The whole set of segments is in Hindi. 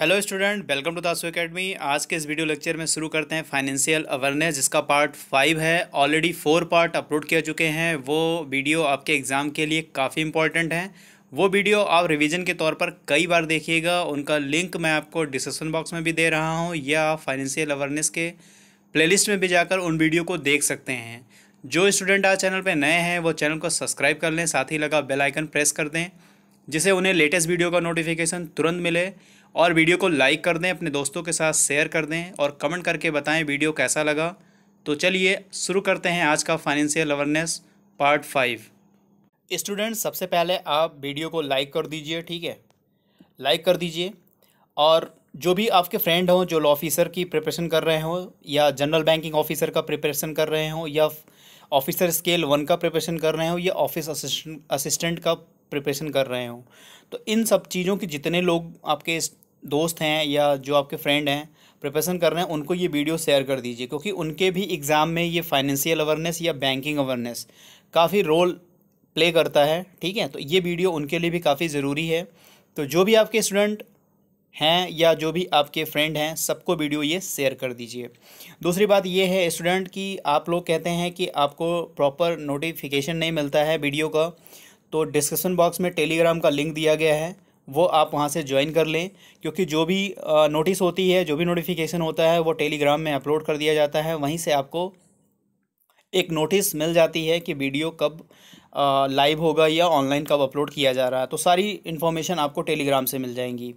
hello student welcome to Dasu academy आज के इस वीडियो लेक्चर में शुरू करते हैं फाइनेंशियल अवेयरनेस जिसका पार्ट फाइव है ऑलरेडी फोर पार्ट अपलोड किए चुके हैं वो वीडियो आपके एग्ज़ाम के लिए काफ़ी इंपॉर्टेंट हैं वो वीडियो आप रिवीजन के तौर पर कई बार देखिएगा उनका लिंक मैं आपको डिस्क्रिप्शन बॉक्स में भी दे रहा हूँ या आप फाइनेंशियल अवेयरनेस के प्लेलिस्ट में भी जाकर उन वीडियो को देख सकते हैं जो स्टूडेंट आज चैनल पर नए हैं वो चैनल को सब्सक्राइब कर लें साथ ही लगा बेलाइकन प्रेस कर दें जिससे उन्हें लेटेस्ट वीडियो का नोटिफिकेशन तुरंत मिले और वीडियो को लाइक कर दें अपने दोस्तों के साथ शेयर कर दें और कमेंट करके बताएं वीडियो कैसा लगा तो चलिए शुरू करते हैं आज का financial awareness part five student सबसे पहले आप वीडियो को लाइक कर दीजिए ठीक है लाइक कर दीजिए और जो भी आपके फ्रेंड हों जो लॉ ऑफिसर की प्रिपरेशन कर रहे हों या जनरल बैंकिंग ऑफिसर का प्रिपरेशन कर रहे हों या ऑफिसर स्केल वन का प्रिपरेशन कर रहे हों या ऑफिस असिस्टेंट असिस्टेंट का प्रिपरेशन कर रहे हों तो इन सब चीज़ों के जितने लोग आपके दोस्त हैं या जो आपके फ्रेंड हैं प्रिपरेशन कर रहे हैं उनको ये वीडियो शेयर कर दीजिए क्योंकि उनके भी एग्ज़ाम में ये फाइनेंशियल अवेयरनेस या बैंकिंग अवेयरनेस काफ़ी रोल प्ले करता है ठीक है तो ये वीडियो उनके लिए भी काफ़ी ज़रूरी है तो जो भी आपके स्टूडेंट हैं या जो भी आपके फ्रेंड हैं सबको वीडियो ये शेयर कर दीजिए दूसरी बात ये है स्टूडेंट कि आप लोग कहते हैं कि आपको प्रॉपर नोटिफिकेशन नहीं मिलता है वीडियो का तो डिस्क्रिप्शन बॉक्स में टेलीग्राम का लिंक दिया गया है वो आप वहाँ से ज्वाइन कर लें क्योंकि जो भी नोटिस होती है जो भी नोटिफिकेशन होता है वो टेलीग्राम में अपलोड कर दिया जाता है वहीं से आपको एक नोटिस मिल जाती है कि वीडियो कब लाइव होगा या ऑनलाइन कब अपलोड किया जा रहा है तो सारी इन्फॉर्मेशन आपको टेलीग्राम से मिल जाएंगी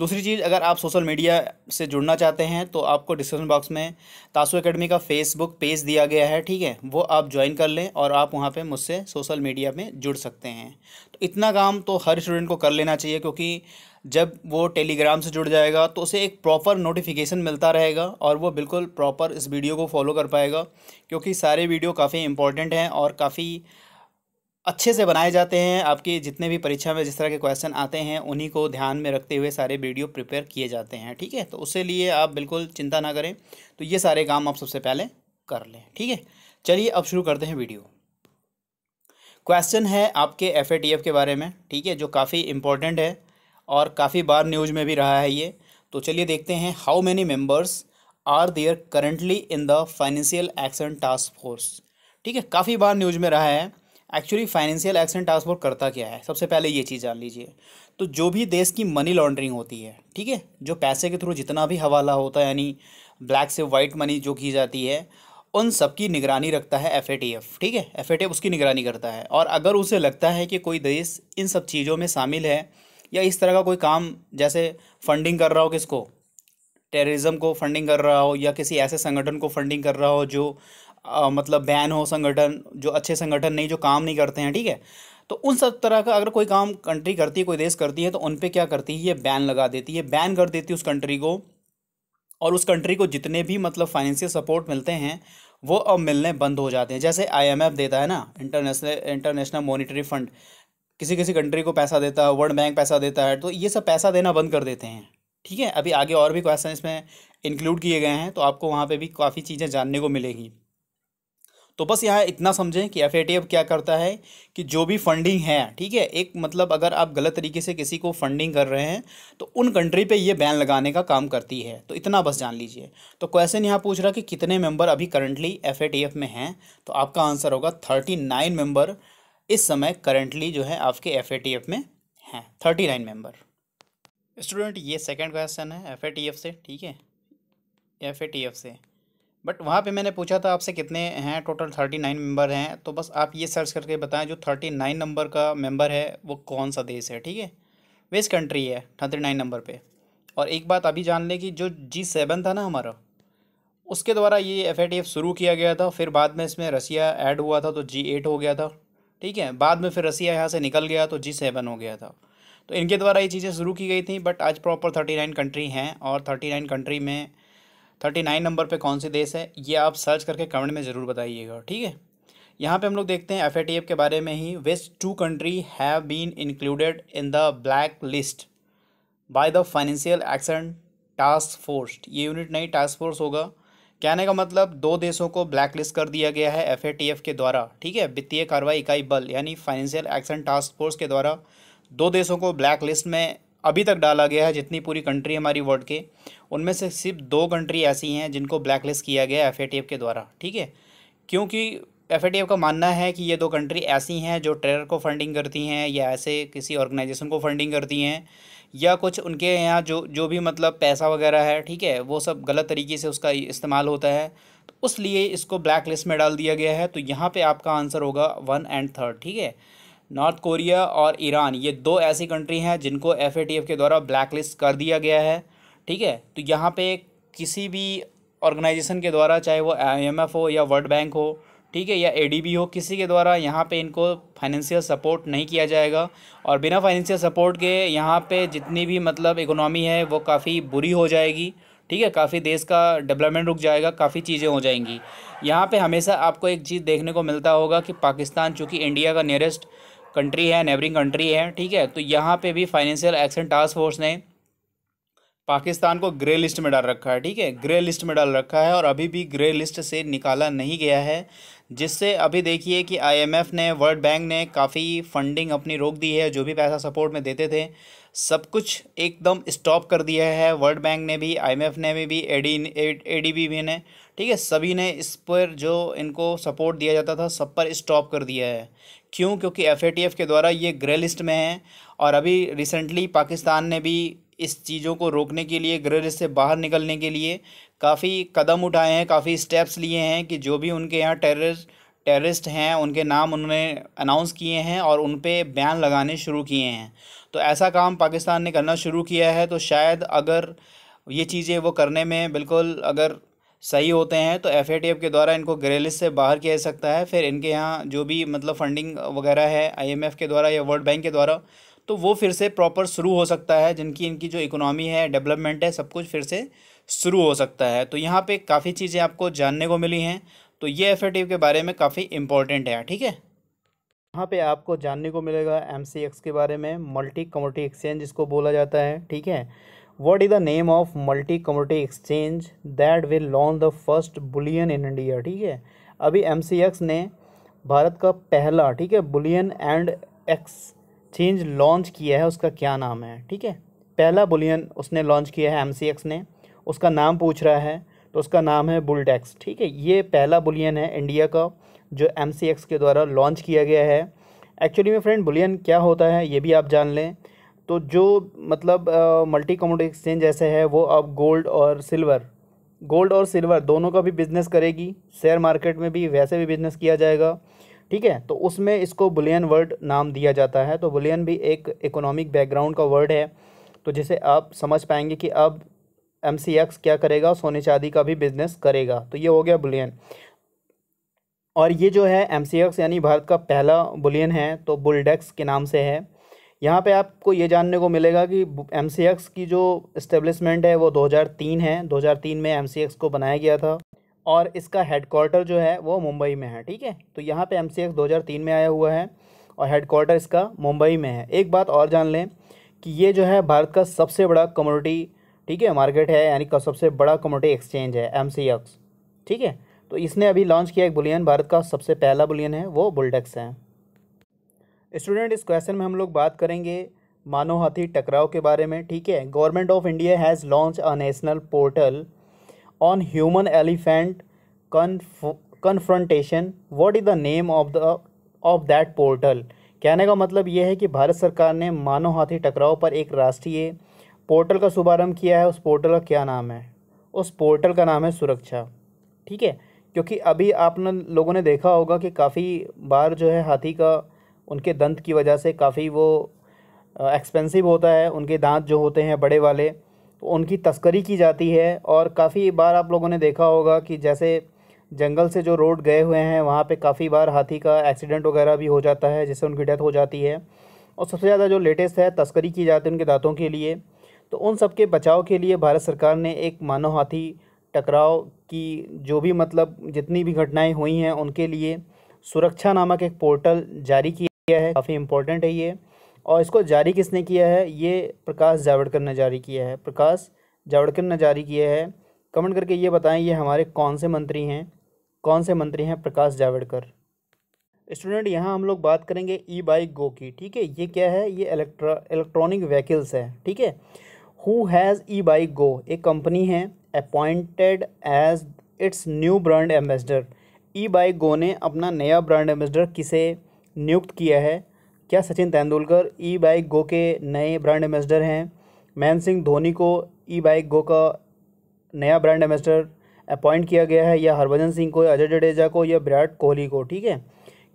दूसरी चीज़ अगर आप सोशल मीडिया से जुड़ना चाहते हैं तो आपको डिस्क्रिप्शन बॉक्स में तासु एकेडमी का फेसबुक पेज दिया गया है ठीक है वो आप ज्वाइन कर लें और आप वहाँ पर मुझसे सोशल मीडिया में जुड़ सकते हैं तो इतना काम तो हर स्टूडेंट को कर लेना चाहिए क्योंकि जब वो टेलीग्राम से जुड़ जाएगा तो उसे एक प्रॉपर नोटिफिकेशन मिलता रहेगा और वो बिल्कुल प्रॉपर इस वीडियो को फॉलो कर पाएगा क्योंकि सारे वीडियो काफ़ी इंपॉर्टेंट हैं और काफ़ी अच्छे से बनाए जाते हैं आपकी जितने भी परीक्षा में जिस तरह के क्वेश्चन आते हैं उन्हीं को ध्यान में रखते हुए सारे वीडियो प्रिपेयर किए जाते हैं ठीक है तो उसके लिए आप बिल्कुल चिंता ना करें तो ये सारे काम आप सबसे पहले कर लें ठीक है चलिए अब शुरू करते हैं वीडियो क्वेश्चन है आपके एफ के बारे में ठीक है जो काफ़ी इम्पोर्टेंट है और काफ़ी बार न्यूज़ में भी रहा है ये तो चलिए देखते हैं how many members are there currently in the financial action task force ठीक है काफ़ी बार न्यूज़ में रहा है actually financial action task force करता क्या है सबसे पहले ये चीज़ जान लीजिए तो जो भी देश की मनी लॉन्ड्रिंग होती है ठीक है जो पैसे के थ्रू जितना भी हवाला होता है यानी ब्लैक से वाइट मनी जो की जाती है उन सब की निगरानी रखता है एफ ठीक है एफ उसकी निगरानी करता है और अगर उसे लगता है कि कोई देश इन सब चीज़ों में शामिल है या इस तरह का कोई काम जैसे फंडिंग कर रहा हो किसको टेररिज्म को फंडिंग कर रहा हो या किसी ऐसे संगठन को फंडिंग कर रहा हो जो आ, मतलब बैन हो संगठन जो अच्छे संगठन नहीं जो काम नहीं करते हैं ठीक है तो उन सब तरह का अगर कोई काम कंट्री करती है कोई देश करती है तो उन पर क्या करती है ये बैन लगा देती है बैन कर देती है उस कंट्री को और उस कंट्री को जितने भी मतलब फाइनेंशियल सपोर्ट मिलते हैं वो अब मिलने बंद हो जाते हैं जैसे आईएमएफ देता है ना इंटरनेशनल इंटरनेशनल मॉनिटरी फंड किसी किसी कंट्री को पैसा देता है वर्ल्ड बैंक पैसा देता है तो ये सब पैसा देना बंद कर देते हैं ठीक है अभी आगे और भी क्वेश्चन इसमें इंक्लूड किए गए हैं तो आपको वहाँ पर भी काफ़ी चीज़ें जानने को मिलेगी तो बस यहाँ इतना समझें कि एफ क्या करता है कि जो भी फंडिंग है ठीक है एक मतलब अगर आप गलत तरीके से किसी को फंडिंग कर रहे हैं तो उन कंट्री पे ये बैन लगाने का काम करती है तो इतना बस जान लीजिए तो क्वेश्चन यहाँ पूछ रहा कि कितने मेंबर अभी करंटली एफ में हैं तो आपका आंसर होगा थर्टी नाइन मेंबर इस समय करंटली जो है आपके एफ में हैं थर्टी नाइन स्टूडेंट ये सेकेंड क्वेश्चन है एफ से ठीक है एफ से बट वहाँ पे मैंने पूछा था आपसे कितने हैं टोटल थर्टी नाइन मेम्बर हैं तो बस आप ये सर्च करके बताएं जो थर्टी नाइन नंबर का मेम्बर है वो कौन सा देश है ठीक है वेस्ट कंट्री है थर्टी नाइन नंबर पे और एक बात अभी जान लें कि जो जी सेवन था ना हमारा उसके द्वारा ये एफ शुरू किया गया था फिर बाद में इसमें रसिया ऐड हुआ था तो जी एट हो गया था ठीक है बाद में फिर रसिया यहाँ से निकल गया तो जी सेवन हो गया था तो इनके द्वारा ये चीज़ें शुरू की गई थी बट आज प्रॉपर थर्टी नाइन कंट्री हैं और थर्टी नाइन कंट्री में थर्टी नाइन नंबर पे कौन सी देश है ये आप सर्च करके कमेंट में ज़रूर बताइएगा ठीक है यहाँ पे हम लोग देखते हैं एफ के बारे में ही west two country have been included in the black list by the financial action task force ये यूनिट नहीं टास्क फोर्स होगा कहने का मतलब दो देशों को ब्लैक लिस्ट कर दिया गया है एफ के द्वारा ठीक है वित्तीय कार्रवाई इकाई बल यानी फाइनेंशियल एक्शन टास्क फोर्स के द्वारा दो देशों को ब्लैक लिस्ट में अभी तक डाला गया है जितनी पूरी कंट्री हमारी वर्ल्ड के उनमें से सिर्फ दो कंट्री ऐसी हैं जिनको ब्लैकलिस्ट किया गया एफ के द्वारा ठीक है क्योंकि एफ का मानना है कि ये दो कंट्री ऐसी हैं जो टेरर को फंडिंग करती हैं या ऐसे किसी ऑर्गेनाइजेशन को फंडिंग करती हैं या कुछ उनके यहाँ जो जो भी मतलब पैसा वगैरह है ठीक है वो सब गलत तरीके से उसका इस्तेमाल होता है तो उस लिए इसको ब्लैक लिस्ट में डाल दिया गया है तो यहाँ पे आपका आंसर होगा वन एंड थर्ड ठीक है नॉर्थ कोरिया और ईरान ये दो ऐसी कंट्री हैं जिनको एफ के द्वारा ब्लैक लिस्ट कर दिया गया है ठीक है तो यहाँ पे किसी भी ऑर्गेनाइजेशन के द्वारा चाहे वो आई हो या वर्ल्ड बैंक हो ठीक है या ए हो किसी के द्वारा यहाँ पे इनको फाइनेंशियल सपोर्ट नहीं किया जाएगा और बिना फाइनेंशियल सपोर्ट के यहाँ पे जितनी भी मतलब इकोनॉमी है वो काफ़ी बुरी हो जाएगी ठीक है काफ़ी देश का डेवलपमेंट रुक जाएगा काफ़ी चीज़ें हो जाएंगी यहाँ पे हमेशा आपको एक चीज़ देखने को मिलता होगा कि पाकिस्तान चूँकि इंडिया का नियरेस्ट कंट्री है नेबरिंग कंट्री है ठीक है तो यहाँ पे भी फाइनेंशियल एक्शन टास्क फोर्स ने पाकिस्तान को ग्रे लिस्ट में डाल रखा है ठीक है ग्रे लिस्ट में डाल रखा है और अभी भी ग्रे लिस्ट से निकाला नहीं गया है जिससे अभी देखिए कि आईएमएफ ने वर्ल्ड बैंक ने काफ़ी फंडिंग अपनी रोक दी है जो भी पैसा सपोर्ट में देते थे सब कुछ एकदम स्टॉप कर दिया है वर्ल्ड बैंक ने भी आईएमएफ ने भी भी एडी एडीबी भी ने ठीक है सभी ने इस पर जो इनको सपोर्ट दिया जाता था सब पर स्टॉप कर दिया है क्यों क्योंकि एफ के द्वारा ये ग्रे लिस्ट में है और अभी रिसेंटली पाकिस्तान ने भी इस चीज़ों को रोकने के लिए ग्रे लिस्ट से बाहर निकलने के लिए काफ़ी कदम उठाए हैं काफ़ी स्टेप्स लिए हैं कि जो भी उनके यहाँ टेररिस्ट टेररिस्ट हैं उनके नाम उन्होंने अनाउंस किए हैं और उन पर बयान लगाने शुरू किए हैं तो ऐसा काम पाकिस्तान ने करना शुरू किया है तो शायद अगर ये चीज़ें वो करने में बिल्कुल अगर सही होते हैं तो एफ के द्वारा इनको ग्रे लिस्ट से बाहर किया जा सकता है फिर इनके यहाँ जो भी मतलब फंडिंग वगैरह है आईएमएफ के द्वारा या वर्ल्ड बैंक के द्वारा तो वो फिर से प्रॉपर शुरू हो सकता है जिनकी इनकी जो इकोनॉमी है डेवलपमेंट है सब कुछ फिर से शुरू हो सकता है तो यहाँ पे काफ़ी चीज़ें आपको जानने को मिली हैं तो ये एफ के बारे में काफ़ी इंपॉर्टेंट है ठीक है यहाँ पे आपको जानने को मिलेगा एम के बारे में मल्टी कमोडिटी एक्सचेंज इसको बोला जाता है ठीक है what is the name of multi commodity exchange that will launch the first bullion in India ठीक है अभी एम ने भारत का पहला ठीक है बुलियन एंड एक्सचेंज लॉन्च किया है उसका क्या नाम है ठीक है पहला बुलियन उसने लॉन्च किया है एम ने उसका नाम पूछ रहा है तो उसका नाम है बुलटैक्स ठीक है ये पहला बुलियन है इंडिया का जो एम के द्वारा लॉन्च किया गया है एक्चुअली में फ्रेंड बुलियन क्या होता है ये भी आप जान लें तो जो मतलब मल्टी कमोडी एक्सचेंज ऐसे है वो अब गोल्ड और सिल्वर गोल्ड और सिल्वर दोनों का भी बिज़नेस करेगी शेयर मार्केट में भी वैसे भी बिज़नेस किया जाएगा ठीक है तो उसमें इसको बुलियन वर्ड नाम दिया जाता है तो बुलियन भी एक इकोनॉमिक बैकग्राउंड का वर्ड है तो जिसे आप समझ पाएंगे कि अब एम क्या करेगा सोने चांदी का भी बिज़नेस करेगा तो ये हो गया बुलियन और ये जो है एम यानी भारत का पहला बुलियन है तो बुलडेक्स के नाम से है यहाँ पे आपको ये जानने को मिलेगा कि एम की जो इस्टेब्लिशमेंट है वो 2003 है 2003 में एम को बनाया गया था और इसका हेडकोार्टर जो है वो मुंबई में है ठीक है तो यहाँ पे एम 2003 में आया हुआ है और हेडकोार्टर इसका मुंबई में है एक बात और जान लें कि ये जो है भारत का सबसे बड़ा कम्योडिटी ठीक है मार्केट है यानी का सबसे बड़ा कम्योडिटी एक्सचेंज है एम ठीक है तो इसने अभी लॉन्च किया एक बुलियन भारत का सबसे पहला बुलियन है वो बुलडेक्स है स्टूडेंट इस क्वेश्चन में हम लोग बात करेंगे मानव हाथी टकराव के बारे में ठीक है government of India has launch a national portal on human elephant confrontation what is the name of the of that portal कहने का मतलब यह है कि भारत सरकार ने मानव हाथी टकराव पर एक राष्ट्रीय पोर्टल का शुभारंभ किया है उस पोर्टल का क्या नाम है उस पोर्टल का नाम है सुरक्षा ठीक है क्योंकि अभी आपने लोगों ने देखा होगा कि काफ़ी बार जो है हाथी का उनके दंत की वजह से काफ़ी वो एक्सपेंसिव होता है उनके दांत जो होते हैं बड़े वाले तो उनकी तस्करी की जाती है और काफ़ी बार आप लोगों ने देखा होगा कि जैसे जंगल से जो रोड गए हुए हैं वहाँ पे काफ़ी बार हाथी का एक्सीडेंट वगैरह भी हो जाता है जिससे उनकी डेथ हो जाती है और सबसे ज़्यादा जो लेटेस्ट है तस्करी की जाती है उनके दांतों के लिए तो उन सब के बचाव के लिए भारत सरकार ने एक मानव हाथी टकराव की जो भी मतलब जितनी भी घटनाएं हुई हैं उनके लिए सुरक्षा नामक एक पोर्टल जारी किया है काफ़ी इम्पोर्टेंट है ये और इसको जारी किसने किया है ये प्रकाश जावड़कर ने जारी किया है प्रकाश जावड़कर ने जारी किया है कमेंट करके ये बताएं ये हमारे कौन से मंत्री हैं कौन से मंत्री हैं प्रकाश जावड़कर स्टूडेंट यहाँ हम लोग बात करेंगे ई बाइक गो की ठीक है ये क्या है ये इलेक्ट्रॉनिक व्हीकल्स है ठीक है who has e bike go एक कंपनी है appointed as its new brand ambassador e bike go ने अपना नया ब्रांड एम्बेसडर किसे नियुक्त किया है क्या Sachin Tendulkar e bike go के नए ब्रांड एम्बेसडर हैं महेंद्र सिंह धोनी को ई बाइक गो का नया ब्रांड एम्बेसडर अपॉइंट किया गया है या हरभजन सिंह को अजय जडेजा को या विराट कोहली को ठीक है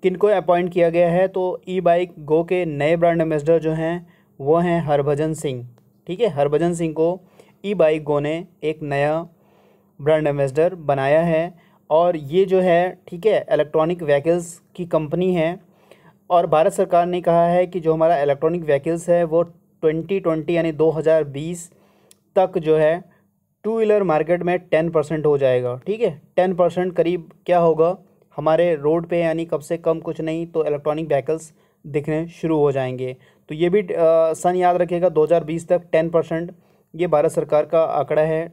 किनको अपॉइंट किया गया है तो ई बाइक गो के नए ब्रांड एम्बेसडर जो हैं वो हैं हरभजन सिंह ठीक है हरभजन सिंह को ई बाई गो ने एक नया ब्रांड एम्बेसडर बनाया है और ये जो है ठीक है इलेक्ट्रॉनिक व्हीकल्स की कंपनी है और भारत सरकार ने कहा है कि जो हमारा इलेक्ट्रॉनिक व्हीकल्स है वो ट्वेंटी ट्वेंटी यानी दो हज़ार बीस तक जो है टू व्हीलर मार्केट में टेन परसेंट हो जाएगा ठीक है टेन परसेंट करीब क्या होगा हमारे रोड पे यानी कब से कम कुछ नहीं तो इलेक्ट्रॉनिक व्हीकल्स दिखने शुरू हो जाएंगे तो ये भी सन याद रखिएगा दो तक टेन परसेंट ये भारत सरकार का आंकड़ा है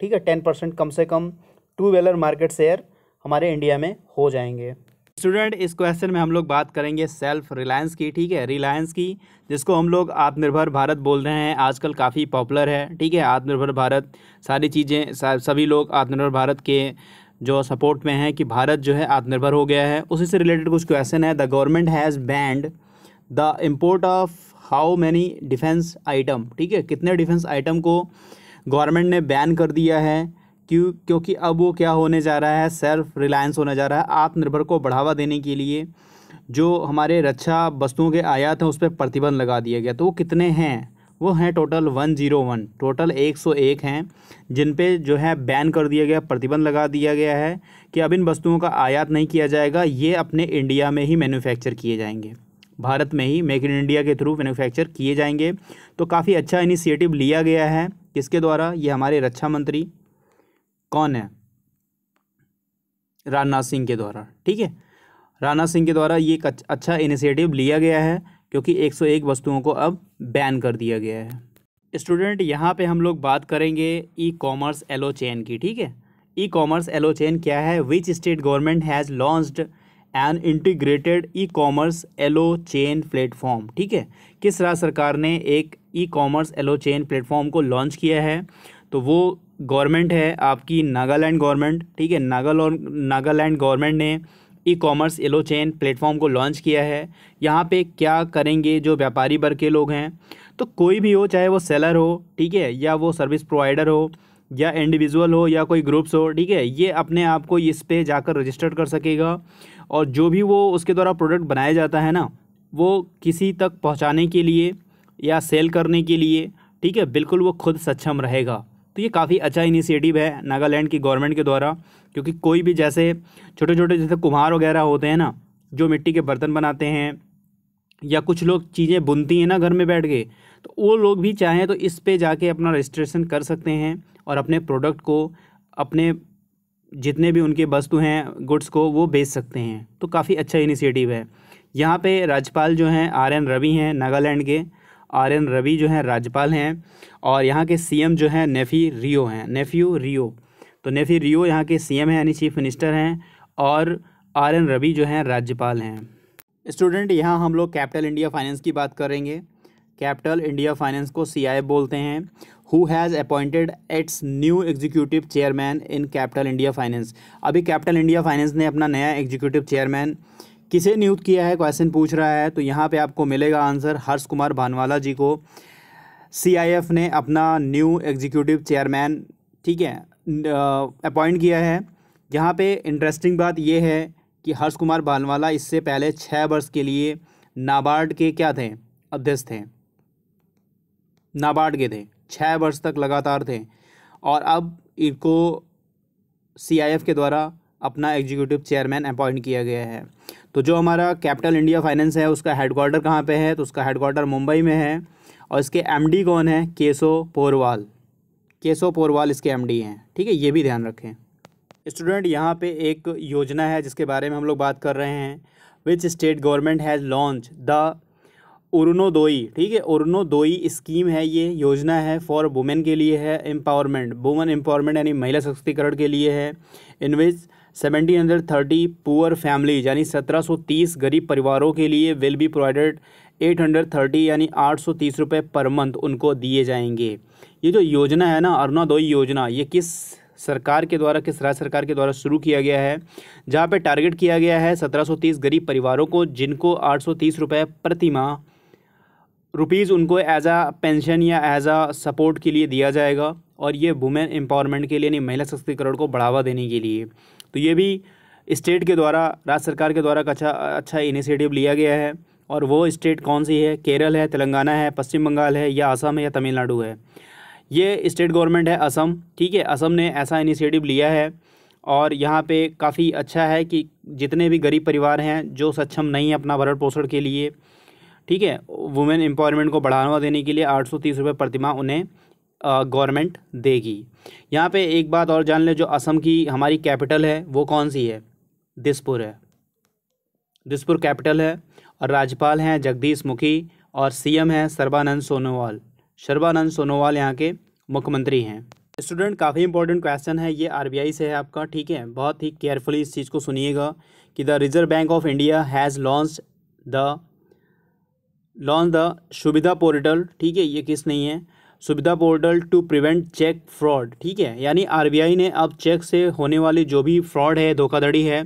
ठीक है टेन परसेंट कम से कम टू व्हीलर मार्केट शेयर हमारे इंडिया में हो जाएंगे स्टूडेंट इस क्वेश्चन में हम लोग बात करेंगे सेल्फ रिलायंस की ठीक है रिलायंस की जिसको हम लोग आत्मनिर्भर भारत बोल रहे हैं आजकल काफ़ी पॉपुलर है ठीक है आत्मनिर्भर भारत सारी चीज़ें सभी लोग आत्मनिर्भर भारत के जो सपोर्ट में हैं कि भारत जो है आत्मनिर्भर हो गया है उसी से रिलेटेड कुछ क्वेश्चन है the government has banned the import of how many defence item ठीक है कितने डिफेंस आइटम को गवर्नमेंट ने बैन कर दिया है क्यों क्योंकि अब वो क्या होने जा रहा है सेल्फ रिलायंस होने जा रहा है आत्मनिर्भर को बढ़ावा देने के लिए जो हमारे रक्षा वस्तुओं के आयात हैं उस पर प्रतिबंध लगा दिया गया तो वो कितने हैं वो हैं total one zero one total एक सौ एक हैं जिन पे जो है बैन कर दिया गया प्रतिबंध लगा दिया गया है कि अब इन वस्तुओं का आयात नहीं किया जाएगा ये अपने इंडिया में ही मैन्युफैक्चर किए जाएंगे भारत में ही मेक इन इंडिया के थ्रू मैन्युफैक्चर किए जाएंगे तो काफ़ी अच्छा इनिशिएटिव लिया गया है किसके द्वारा ये हमारे रक्षा मंत्री कौन है राजनाथ सिंह के द्वारा ठीक है राजनाथ सिंह के द्वारा ये अच्छा इनिशिएटिव लिया गया है क्योंकि 101 वस्तुओं को अब बैन कर दिया गया है स्टूडेंट यहाँ पे हम लोग बात करेंगे ई कॉमर्स एलो चेन की ठीक है ई कॉमर्स एलो चेन क्या है which state government has launched an integrated e commerce yellow chain platform ठीक है किस राज्य सरकार ने एक e commerce yellow chain platform को लॉन्च किया है तो वो गवर्नमेंट है आपकी नागालैंड गवर्नमेंट ठीक है नागालैंड नागालैंड गवर्नमेंट ने e commerce yellow chain platform को लॉन्च किया है यहाँ पे क्या करेंगे जो व्यापारी वर्ग के लोग हैं तो कोई भी हो चाहे वो सेलर हो ठीक है या वो सर्विस प्रोवाइडर हो या इंडिविजुअल हो या कोई ग्रुप्स हो ठीक है ये अपने आप को इस पर जाकर रजिस्टर कर सकेगा और जो भी वो उसके द्वारा प्रोडक्ट बनाया जाता है ना वो किसी तक पहुंचाने के लिए या सेल करने के लिए ठीक है बिल्कुल वो खुद सक्षम रहेगा तो ये काफ़ी अच्छा इनिशिएटिव है नागालैंड की गवर्नमेंट के द्वारा क्योंकि कोई भी जैसे छोटे छोटे जैसे कुम्हार वगैरह होते हैं ना जो मिट्टी के बर्तन बनाते हैं या कुछ लोग चीज़ें बुनती हैं ना घर में बैठ के तो वो लोग भी चाहें तो इस पे जाके अपना रजिस्ट्रेशन कर सकते हैं और अपने प्रोडक्ट को अपने जितने भी उनके वस्तु हैं गुड्स को वो बेच सकते हैं तो काफ़ी अच्छा इनिशिएटिव है यहाँ पे राज्यपाल जो हैं आर एन रवि हैं नागालैंड के आर एन रवि जो हैं राज्यपाल हैं और यहाँ के सीएम जो हैं नेफी रियो हैं नेफ्यू रियो तो नेफी रियो यहाँ के सीएम हैं यानी चीफ मिनिस्टर हैं और आर एन रवि जो हैं राज्यपाल हैं स्टूडेंट यहाँ हम लोग कैपिटल इंडिया फाइनेंस की बात करेंगे कैपिटल इंडिया फाइनेंस को सी बोलते हैं who has appointed its new executive chairman in capital India finance अभी कैपिटल इंडिया फाइनेंस ने अपना नया एग्जीक्यूटिव चेयरमैन किसे नियुक्त किया है क्वेश्चन पूछ रहा है तो यहाँ पे आपको मिलेगा आंसर हर्ष कुमार भानवाला जी को सीआईएफ ने अपना न्यू एग्जीक्यूटिव चेयरमैन ठीक है अपॉइंट किया है यहाँ पे इंटरेस्टिंग बात यह है कि हर्ष कुमार भानवाला इससे पहले छः वर्ष के लिए नाबार्ड के क्या थे अध्यक्ष थे नाबार्ड के थे छः वर्ष तक लगातार थे और अब इनको सीआईएफ के द्वारा अपना एग्जीक्यूटिव चेयरमैन अपॉइंट किया गया है तो जो हमारा कैपिटल इंडिया फाइनेंस है उसका हेडक्वार्टर कहाँ पे है तो उसका हेडक्वार्टर मुंबई में है और इसके एमडी कौन है केसो पोरवाल केसो पोरवाल इसके एमडी हैं ठीक है ये भी ध्यान रखें स्टूडेंट यहाँ पे एक योजना है जिसके बारे में हम लोग बात कर रहे हैं which state government has launch the Orunodoi ठीक है उर्नोदोई स्कीम है ये योजना है फॉर वुमेन के लिए है एम्पावरमेंट वुमेन एम्पावरमेंट यानी महिला सशक्तिकरण के लिए है which seventeen hundred thirty poor families यानी सत्रह सौ तीस गरीब परिवारों के लिए will be provided eight hundred thirty यानी आठ सौ तीस रुपये पर मंथ उनको दिए जाएंगे ये जो योजना है ना अरुणादोई योजना ये किस सरकार के द्वारा किस राज्य सरकार के द्वारा शुरू किया गया है जहाँ पे टारगेट किया गया है सत्रह सौ तीस गरीब परिवारों को जिनको आठ सौ तीस रुपये प्रतिमा रुपीज़ उनको एज आ पेंशन या एज आ सपोर्ट के लिए दिया जाएगा और ये वुमेन एम्पावरमेंट के लिए यानी महिला सशक्तिकरण को बढ़ावा देने के लिए तो ये भी स्टेट के द्वारा राज्य सरकार के द्वारा अच्छा अच्छा इनिशिएटिव लिया गया है और वो स्टेट कौन सी है केरल है तेलंगाना है पश्चिम बंगाल है या असम है या तमिलनाडु है ये स्टेट गवर्नमेंट है असम ठीक है असम ने ऐसा इनिशिएटिव लिया है और यहाँ पे काफ़ी अच्छा है कि जितने भी गरीब परिवार हैं जो सक्षम नहीं है अपना भरण पोषण के लिए ठीक है वुमेन एम्पावरमेंट को बढ़ावा देने के लिए आठ सौ तीस रुपये प्रतिमा उन्हें गवर्नमेंट देगी यहाँ पे एक बात और जान लें जो असम की हमारी कैपिटल है वो कौन सी है दिसपुर है दिसपुर कैपिटल है और राज्यपाल हैं जगदीश मुखी और एम हैं सर्बानंद सोनोवाल सर्बानंद सोनोवाल यहाँ के मुख्यमंत्री हैं स्टूडेंट काफ़ी इंपॉर्टेंट क्वेश्चन है ये आरबीआई से है आपका ठीक है बहुत ही केयरफुली इस चीज़ को सुनिएगा कि the reserve bank of India has launch the launch the Suvidha portal ठीक है ये किस नहीं है Suvidha portal to prevent cheque fraud ठीक है यानी आरबीआई ने अब चेक से होने वाली जो भी फ्रॉड है धोखाधड़ी है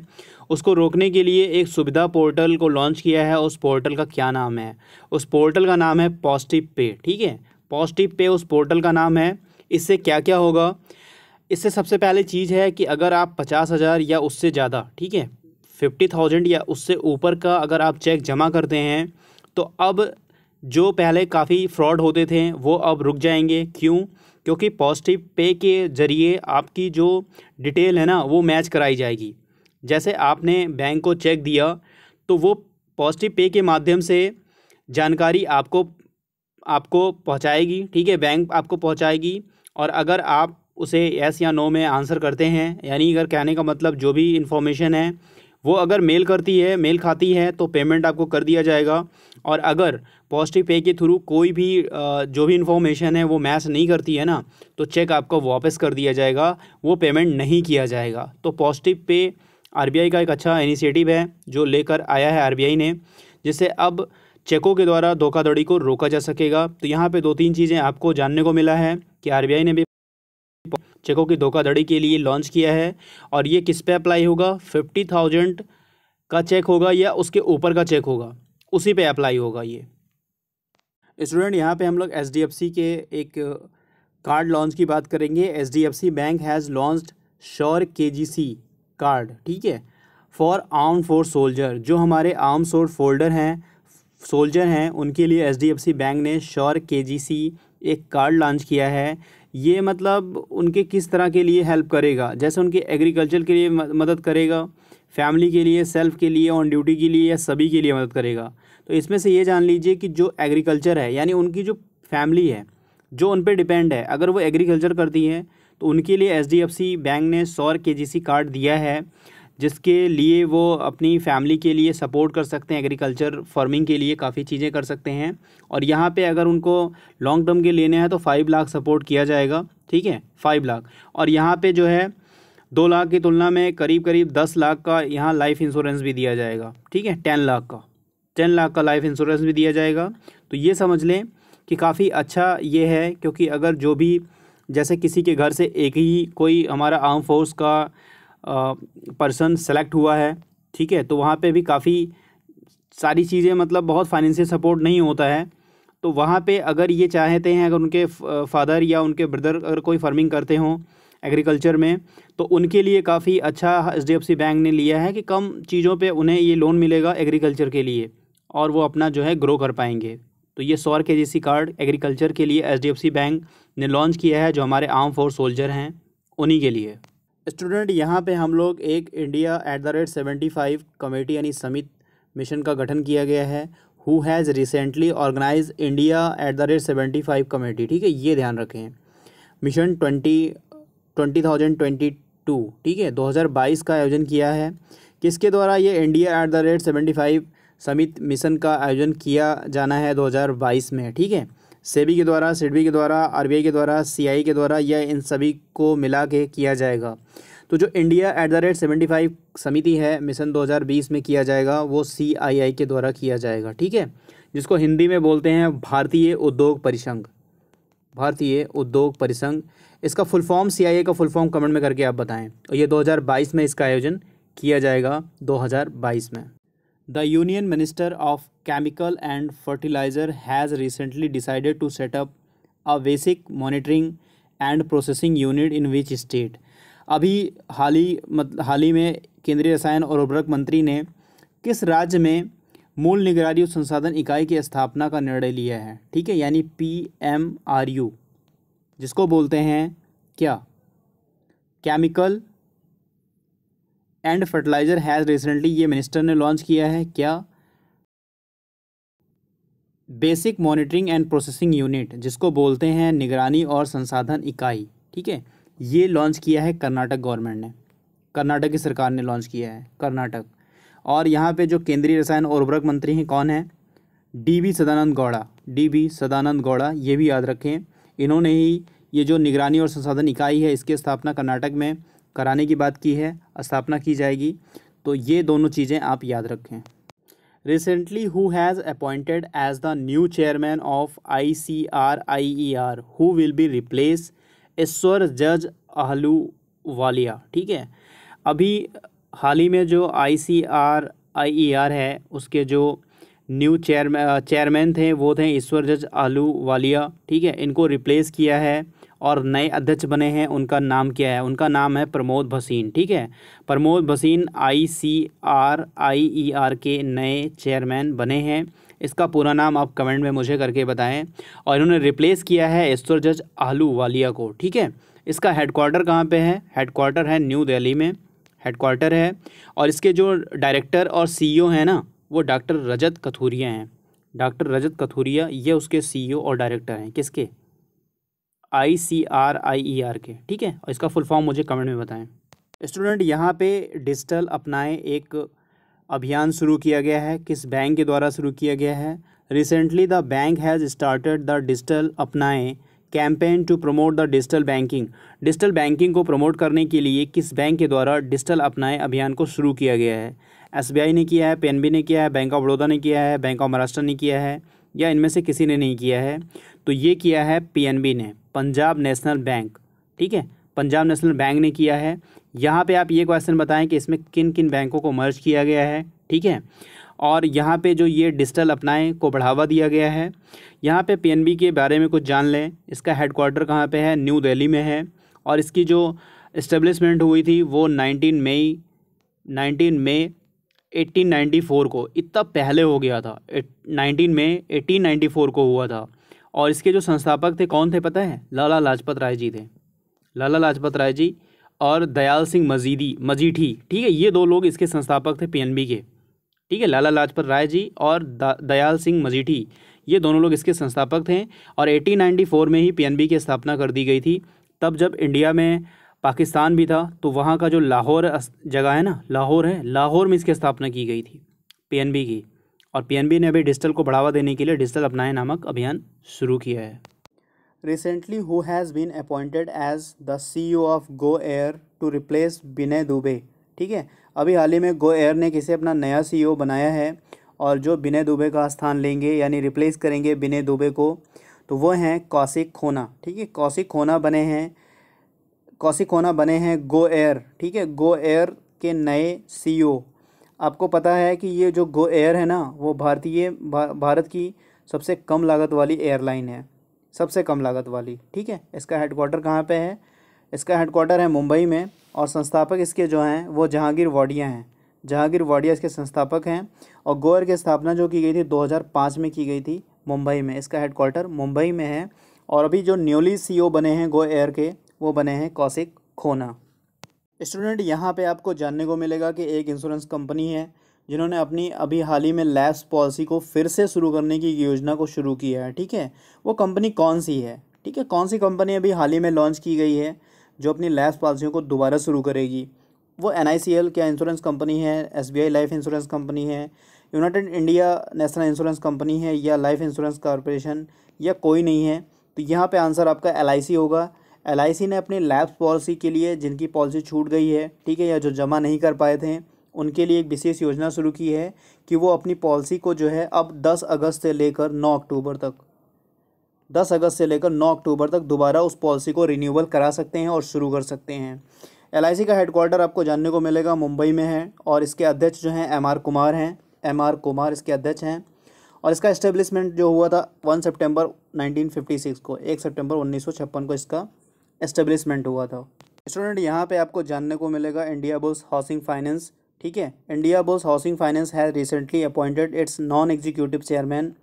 उसको रोकने के लिए एक सुविधा पोर्टल को लॉन्च किया है उस पोर्टल का क्या नाम है उस पोर्टल का नाम है पॉजिटिव पे ठीक है पॉजिटिव पे उस पोर्टल का नाम है इससे क्या क्या होगा इससे सबसे पहले चीज़ है कि अगर आप पचास हज़ार या उससे ज़्यादा ठीक है फिफ्टी थाउजेंड या उससे ऊपर का अगर आप चेक जमा करते हैं तो अब जो पहले काफ़ी फ्रॉड होते थे वो अब रुक जाएंगे क्यों क्योंकि पॉजिटिव पे के ज़रिए आपकी जो डिटेल है ना वो मैच कराई जाएगी जैसे आपने बैंक को चेक दिया तो वो पॉजिटिव पे के माध्यम से जानकारी आपको आपको पहुंचाएगी ठीक है बैंक आपको पहुंचाएगी और अगर आप उसे यस या नो में आंसर करते हैं यानी अगर कहने का मतलब जो भी इन्फॉर्मेशन है वो अगर मेल करती है मेल खाती है तो पेमेंट आपको कर दिया जाएगा और अगर पॉजिटिव पे के थ्रू कोई भी जो भी इन्फॉर्मेशन है वो मैच नहीं करती है ना तो चेक आपको वापस कर दिया जाएगा वो पेमेंट नहीं किया जाएगा तो पॉजिटिव पे आर का एक अच्छा इनिशिएटिव है जो लेकर आया है आर ने जिससे अब चेकों के द्वारा धोखाधड़ी को रोका जा सकेगा तो यहाँ पे दो तीन चीज़ें आपको जानने को मिला है कि आरबीआई ने भी चेकों की धोखाधड़ी के लिए लॉन्च किया है और ये किस पे अप्लाई होगा फिफ्टी थाउजेंड का चेक होगा या उसके ऊपर का चेक होगा उसी पे अप्लाई होगा ये स्टूडेंट यहाँ पे हम लोग एच के एक कार्ड लॉन्च की बात करेंगे H bank has launch Shaurya K card ठीक है फॉर आर्म फोर सोल्जर जो हमारे आर्म फोर फोल्डर हैं सोल्जर हैं उनके लिए एच बैंक ने श्योर के एक कार्ड लॉन्च किया है ये मतलब उनके किस तरह के लिए हेल्प करेगा जैसे उनके एग्रीकल्चर के लिए मदद करेगा फैमिली के लिए सेल्फ के लिए ऑन ड्यूटी के लिए या सभी के लिए मदद करेगा तो इसमें से ये जान लीजिए कि जो एग्रीकल्चर है यानी उनकी जो फैमिली है जो उन पर डिपेंड है अगर वो एग्रीकल्चर करती हैं तो उनके लिए एच बैंक ने सौर के कार्ड दिया है जिसके लिए वो अपनी फैमिली के लिए सपोर्ट कर सकते हैं एग्रीकल्चर फार्मिंग के लिए काफ़ी चीज़ें कर सकते हैं और यहाँ पे अगर उनको लॉन्ग टर्म के लेने हैं तो फाइव लाख सपोर्ट किया जाएगा ठीक है फाइव लाख और यहाँ पे जो है दो लाख की तुलना में करीब करीब दस लाख का यहाँ लाइफ इंश्योरेंस भी दिया जाएगा ठीक है टेन लाख का टेन लाख का लाइफ इंश्योरेंस भी दिया जाएगा तो ये समझ लें कि काफ़ी अच्छा ये है क्योंकि अगर जो भी जैसे किसी के घर से एक ही कोई हमारा आर्म फोर्स का पर्सन सेलेक्ट हुआ है ठीक है तो वहाँ पे भी काफ़ी सारी चीज़ें मतलब बहुत फाइनेंशियल सपोर्ट नहीं होता है तो वहाँ पे अगर ये चाहते हैं अगर उनके फादर या उनके ब्रदर अगर कोई फार्मिंग करते हों एग्रीकल्चर में तो उनके लिए काफ़ी अच्छा एच बैंक ने लिया है कि कम चीज़ों पर उन्हें ये लोन मिलेगा एग्रीकल्चर के लिए और वो अपना जो है ग्रो कर पाएंगे तो ये सौर के जी कार्ड एग्रीकल्चर के लिए एच बैंक ने लॉन्च किया है जो हमारे आर्म फोर्स सोल्जर हैं उन्हीं के लिए स्टूडेंट यहाँ पे हम लोग एक India at the rate seventy five committee यानी समित मिशन का गठन किया गया है who has recently organise India at the rate seventy five committee ठीक है ये ध्यान रखें mission twenty twenty thousand twenty two ठीक है दो हज़ार बाईस का आयोजन किया है किसके द्वारा ये India at the rate seventy five समित मिशन का आयोजन किया जाना है दो हज़ार बाईस में ठीक है सेबी के द्वारा सिडबी के द्वारा आर के द्वारा सी के द्वारा या इन सभी को मिला के किया जाएगा तो जो India at the rate seventy five समिति है मिशन 2020 में किया जाएगा वो सीआईआई के द्वारा किया जाएगा ठीक है जिसको हिंदी में बोलते हैं भारतीय उद्योग परिसंघ भारतीय उद्योग परिसंघ इसका फुल फॉर्म सीआईए का फुल फॉर्म कमेंट में करके आप बताएं और ये 2022 में इसका आयोजन किया जाएगा 2022 में The Union Minister of Chemical and Fertilizer has recently decided to set up a basic monitoring and processing unit in which state अभी हाल ही मतलब हाल ही में केंद्रीय रसायन और उर्वरक मंत्री ने किस राज्य में मूल निगरानी संसाधन इकाई की स्थापना का निर्णय लिया है ठीक है यानी पी एम आर यू जिसको बोलते हैं क्या chemical and fertiliser has recently ये मिनिस्टर ने लॉन्च किया है क्या basic monitoring and processing unit जिसको बोलते हैं निगरानी और संसाधन इकाई ठीक है ये लॉन्च किया है कर्नाटक गवर्नमेंट ने कर्नाटक की सरकार ने लॉन्च किया है कर्नाटक और यहाँ पे जो केंद्रीय रसायन और उर्वरक मंत्री हैं कौन है D B Sadananda Gowda D B Sadananda Gowda ये भी याद रखें इन्होंने ही ये जो निगरानी और संसाधन इकाई है इसकी स्थापना कर्नाटक में कराने की बात की है स्थापना की जाएगी तो ये दोनों चीज़ें आप याद रखें recently appointed as the new chairman of I C R I E R who will be replace Isher जज वालिया ठीक है अभी हाल ही में जो आई C R I E are है उसके जो न्यू चेयरमैन चेयरमैन थे वो थे ईश्वर जज आलू वालिया ठीक है इनको रिप्लेस किया है और नए अध्यक्ष बने हैं उनका नाम क्या है उनका नाम है प्रमोद भसीन ठीक है Pramod Bhasin I C R I E R के नए चेयरमैन बने हैं इसका पूरा नाम आप कमेंट में मुझे करके बताएं और इन्होंने रिप्लेस किया है ईश्वर जज आहलू वालिया को ठीक है इसका हेडकोार्टर कहाँ पे है हेडकोार्टर है न्यू दिल्ली में हेडकोार्टर है और इसके जो डायरेक्टर और सीईओ e हैं ना वो डॉक्टर रजत कथूरिया हैं डॉक्टर रजत कथूरिया ये उसके सीईओ e और डायरेक्टर हैं किसके आई C R I E R के ठीक है और इसका फुल फॉर्म मुझे कमेंट में बताएं स्टूडेंट यहाँ पे डिजिटल अपनाएं एक अभियान शुरू किया गया है किस बैंक के द्वारा शुरू किया गया है recently the bank has started the digital अपनाएं campaign to promote the digital banking digital banking को प्रमोट करने के लिए किस बैंक के द्वारा डिजिटल अपनाएं अभियान को शुरू किया गया है एस ने किया है पी ने किया है बैंक ऑफ बड़ौदा ने किया है बैंक ऑफ महाराष्ट्र ने किया है या इनमें से किसी ने नहीं किया है तो ये किया है पीएनबी ने पंजाब नेशनल बैंक ठीक है पंजाब नेशनल बैंक ने किया है यहाँ पे आप ये क्वेश्चन बताएं कि इसमें किन किन बैंकों को मर्ज किया गया है ठीक है और यहाँ पे जो ये डिजिटल अपनाएं को बढ़ावा दिया गया है यहाँ पे पीएनबी के बारे में कुछ जान लें इसका हेडकोार्टर कहाँ पे है न्यू दिल्ली में है और इसकी जो इस्टेब्लिशमेंट हुई थी वो नाइनटीन मई नाइनटीन मई 1894 को इतना पहले हो गया था नाइनटीन मई 1894 को हुआ था और इसके जो संस्थापक थे कौन थे पता है लाला लाजपत राय जी थे लाला लाजपत राय जी और दयाल सिंह मजीदी मजीठी ठीक है ये दो लोग इसके संस्थापक थे पीएनबी के ठीक है लाला लाजपत राय जी और दयाल सिंह मजीठी ये दोनों लोग इसके संस्थापक थे और 1894 में ही पीएनबी की स्थापना कर दी गई थी तब जब इंडिया में पाकिस्तान भी था तो वहाँ का जो लाहौर जगह है ना लाहौर है लाहौर में इसकी स्थापना की गई थी पी की और पीएनबी ने अभी डिजिटल को बढ़ावा देने के लिए डिजिटल अपनाए नामक अभियान शुरू किया है recently who has been appointed as the E of Go Air to replace Vinay Dubey ठीक है अभी हाल ही में गो एयर ने किसे अपना नया सी e बनाया है और जो विनय दुबे का स्थान लेंगे यानी रिप्लेस करेंगे विनय दुबे को तो वो हैं कौशिक खोना ठीक है कौशिक खोना बने हैं कौशिक खोना बने हैं गो एयर ठीक है गो एयर के नए सी आपको पता है कि ये जो गो एयर है ना वो भारतीय भा, भारत की सबसे कम लागत वाली एयरलाइन है सबसे कम लागत वाली ठीक है इसका हेडकोार्टर कहाँ पे है इसका हेडकोार्टर है मुंबई में और संस्थापक इसके जो हैं वो जहांगीर वाडिया हैं जहांगीर वाडिया इसके संस्थापक हैं और गो एयर की स्थापना जो की गई थी 2005 में की गई थी मुंबई में इसका हेडकोार्टर मुंबई में है और अभी जो न्यूली सी e बने हैं गो एयर के वो बने हैं कौशिक खोना स्टूडेंट यहाँ पे आपको जानने को मिलेगा कि एक इंश्योरेंस कंपनी है जिन्होंने अपनी अभी हाल ही में लैब्स पॉलिसी को फिर से शुरू करने की योजना को शुरू किया है ठीक है वो कंपनी कौन सी है ठीक है कौन सी कंपनी अभी हाल ही में लॉन्च की गई है जो अपनी लैब्स पॉलिसियों को दोबारा शुरू करेगी वो एन क्या इंश्योरेंस कंपनी है एस लाइफ इंश्योरेंस कंपनी है United India National Insurance company है या लाइफ इंश्योरेंस कॉरपोरेशन या कोई नहीं है तो यहाँ पर आंसर आपका एल होगा एल ने अपने लैब्स पॉलिसी के लिए जिनकी पॉलिसी छूट गई है ठीक है या जो जमा नहीं कर पाए थे उनके लिए एक विशेष योजना शुरू की है कि वो अपनी पॉलिसी को जो है अब 10 अगस्त से लेकर 9 अक्टूबर तक 10 अगस्त से लेकर 9 अक्टूबर तक दोबारा उस पॉलिसी को रिन्यूअल करा सकते हैं और शुरू कर सकते हैं एल का हेडक्वार्टर आपको जानने को मिलेगा मुंबई में है और इसके अध्यक्ष जो हैं एम आर कुमार हैं एम आर कुमार इसके अध्यक्ष हैं और इसका इस्टेब्लिशमेंट जो हुआ था वन सितंबर 1956 को एक सितंबर 1956 को इसका एस्टेब्लिशमेंट हुआ था स्टूडेंट यहाँ पे आपको जानने को मिलेगा इंडिया बोस हाउसिंग फाइनेंस ठीक है Indiabulls housing finance has recently appointed its non executive chairman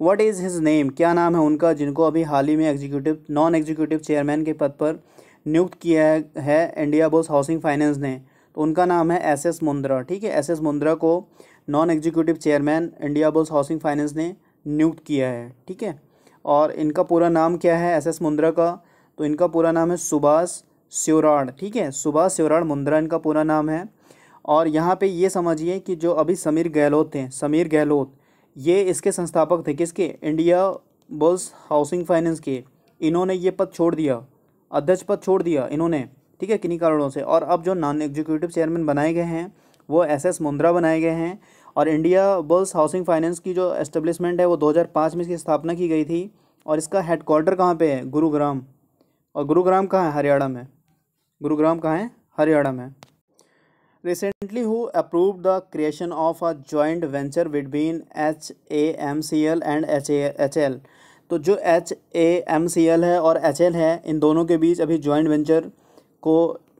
what is his name क्या नाम है उनका जिनको अभी हाल ही में एग्जीक्यूटिव नॉन एग्जीक्यूटिव चेयरमैन के पद पर नियुक्त किया है इंडिया बोस हाउसिंग फाइनेंस ने तो उनका नाम है एस एस मुंद्रा ठीक है एस एस मुंद्रा को non executive chairman Indiabulls housing finance ने नियुक्त किया है ठीक है और इनका पूरा नाम क्या है एस एस मुंद्रा का तो इनका पूरा नाम है सुभाष स्योराड़ ठीक है सुभाष स्योराड़ मुंद्रा इनका पूरा नाम है और यहाँ पे ये समझिए कि जो अभी समीर गहलोत थे समीर गहलोत ये इसके संस्थापक थे किसके इंडिया बुल्स हाउसिंग फाइनेंस के इन्होंने ये पद छोड़ दिया अध्यक्ष पद छोड़ दिया इन्होंने ठीक है किन्हीं कारणों से और अब जो नॉन एग्जीक्यूटिव चेयरमैन बनाए गए हैं वो एस एस मुंद्रा बनाए गए हैं और इंडिया बुल्स हाउसिंग फाइनेंस की जो एस्टेब्लिशमेंट है वो पाँच में इसकी स्थापना की गई थी और इसका हेडक्वार्टर कहाँ पर है गुरुग्राम और गुरुग्राम कहाँ है हरियाणा में गुरुग्राम कहाँ है हरियाणा में recently who creation a who venture between H A M C L and H H L तो जो एच एम सी एल है और एच एल है इन दोनों के बीच अभी जॉइंट वेंचर को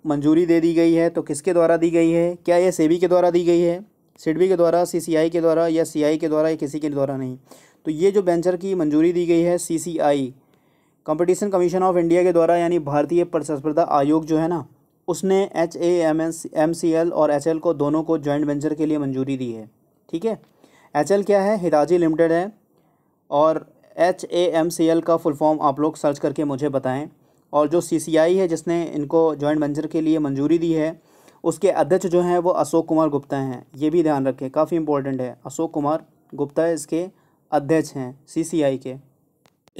मंजूरी दे दी गई है तो किसके द्वारा दी गई है क्या यह सेबी के द्वारा दी गई है सिडबी के द्वारा सीसीआई के द्वारा या सीआई के द्वारा या किसी के द्वारा नहीं तो ये जो वेंचर की मंजूरी दी गई है CCI competition commission of India के द्वारा यानी भारतीय प्रतिस्पर्धा आयोग जो है ना उसने H A M S M C L और एच एल को दोनों को जॉइंट वेंचर के लिए मंजूरी दी है ठीक है एच एल क्या है हिताजी लिमिटेड है और H A M C L का फुल फॉर्म आप लोग सर्च करके मुझे बताएं और जो सी सी आई है जिसने इनको जॉइंट वेंचर के लिए मंजूरी दी है उसके अध्यक्ष जो हैं वो अशोक कुमार गुप्ता हैं ये भी ध्यान रखें काफ़ी इंपॉर्टेंट है अशोक कुमार गुप्ता इसके अध्यक्ष हैं सी सी आई के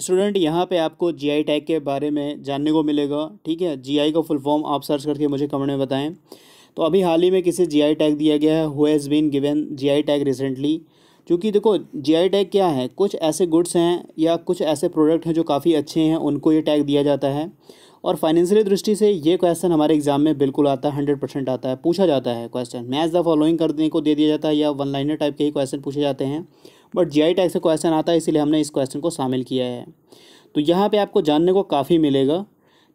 स्टूडेंट यहाँ पे आपको जीआई टैग के बारे में जानने को मिलेगा ठीक है जीआई का फुल फॉर्म आप सर्च करके मुझे कमेंट में बताएं तो अभी हाल ही में किसे जीआई टैग दिया गया है who has been given GI tag recently क्योंकि देखो जीआई टैग क्या है कुछ ऐसे गुड्स हैं या कुछ ऐसे प्रोडक्ट हैं जो काफ़ी अच्छे हैं उनको ये टैग दिया जाता है और फाइनेंशियल दृष्टि से ये क्वेश्चन हमारे एग्जाम में बिल्कुल आता है हंड्रेड परसेंट आता है पूछा जाता है क्वेश्चन मैच द फॉलोइंग करने को दे दिया जाता है या वन लाइनर टाइप के ही क्वेश्चन पूछे जाते हैं बट जी आई टाइप से क्वेश्चन आता है इसीलिए हमने इस क्वेश्चन को शामिल किया है तो यहाँ पर आपको जानने को काफ़ी मिलेगा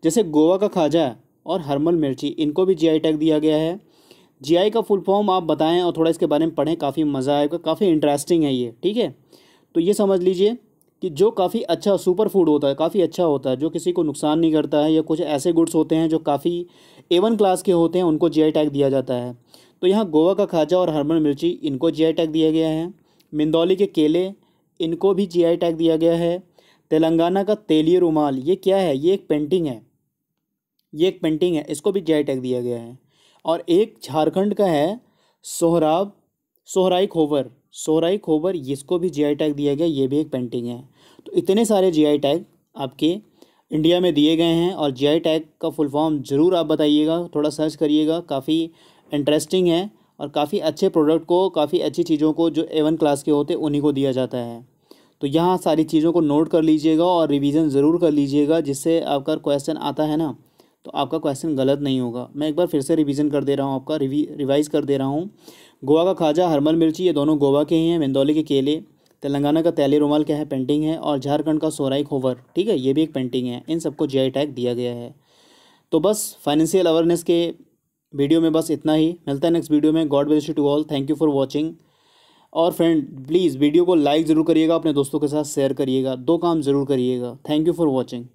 जैसे गोवा का खाजा और हरमल मिर्ची इनको भी जी आई टैग दिया गया है जी का फुल फॉर्म आप बताएं और थोड़ा इसके बारे में पढ़ें काफ़ी मज़ा आएगा काफ़ी इंटरेस्टिंग है ये ठीक है तो ये समझ लीजिए कि जो काफ़ी अच्छा सुपर फूड होता है काफ़ी अच्छा होता है जो किसी को नुकसान नहीं करता है या कुछ ऐसे गुड्स होते हैं जो काफ़ी एवन क्लास के होते हैं उनको जी टैग दिया जाता है तो यहाँ गोवा का खाजा और हर्बल मिर्ची इनको जी टैग दिया गया है मिंदौली के केले इनको भी जी टैग दिया गया है तेलंगाना का तेली रुमाल ये क्या है ये एक पेंटिंग है ये एक पेंटिंग है इसको भी जी टैग दिया गया है और एक झारखंड का है सोहराब सोहराई खोवर सोराई खोबर इसको भी जीआई टैग दिया गया ये भी एक पेंटिंग है तो इतने सारे जीआई टैग आपके इंडिया में दिए गए हैं और जीआई टैग का फुल फॉर्म ज़रूर आप बताइएगा थोड़ा सर्च करिएगा काफ़ी इंटरेस्टिंग है और काफ़ी अच्छे प्रोडक्ट को काफ़ी अच्छी चीज़ों को जो एवन क्लास के होते उन्हीं को दिया जाता है तो यहाँ सारी चीज़ों को नोट कर लीजिएगा और रिविजन ज़रूर कर लीजिएगा जिससे आपका क्वेश्चन आता है ना तो आपका क्वेश्चन गलत नहीं होगा मैं एक बार फिर से रिवीजन कर दे रहा हूँ आपका रिवी रिवाइज़ कर दे रहा हूँ गोवा का खाजा हरमल मिर्ची ये दोनों गोवा के ही हैं मंदौली के केले तेलंगाना का तैली रुमाल क्या है पेंटिंग है और झारखंड का सोराई खोवर ठीक है ये भी एक पेंटिंग है इन सबको जी टैग दिया गया है तो बस फाइनेंशियल अवेयरनेस के वीडियो में बस इतना ही मिलता है नेक्स्ट वीडियो में god you to all thank you for watching और फ्रेंड प्लीज़ वीडियो को लाइक ज़रूर करिएगा अपने दोस्तों के साथ शेयर करिएगा दो काम ज़रूर करिएगा थैंक यू फॉर वॉचिंग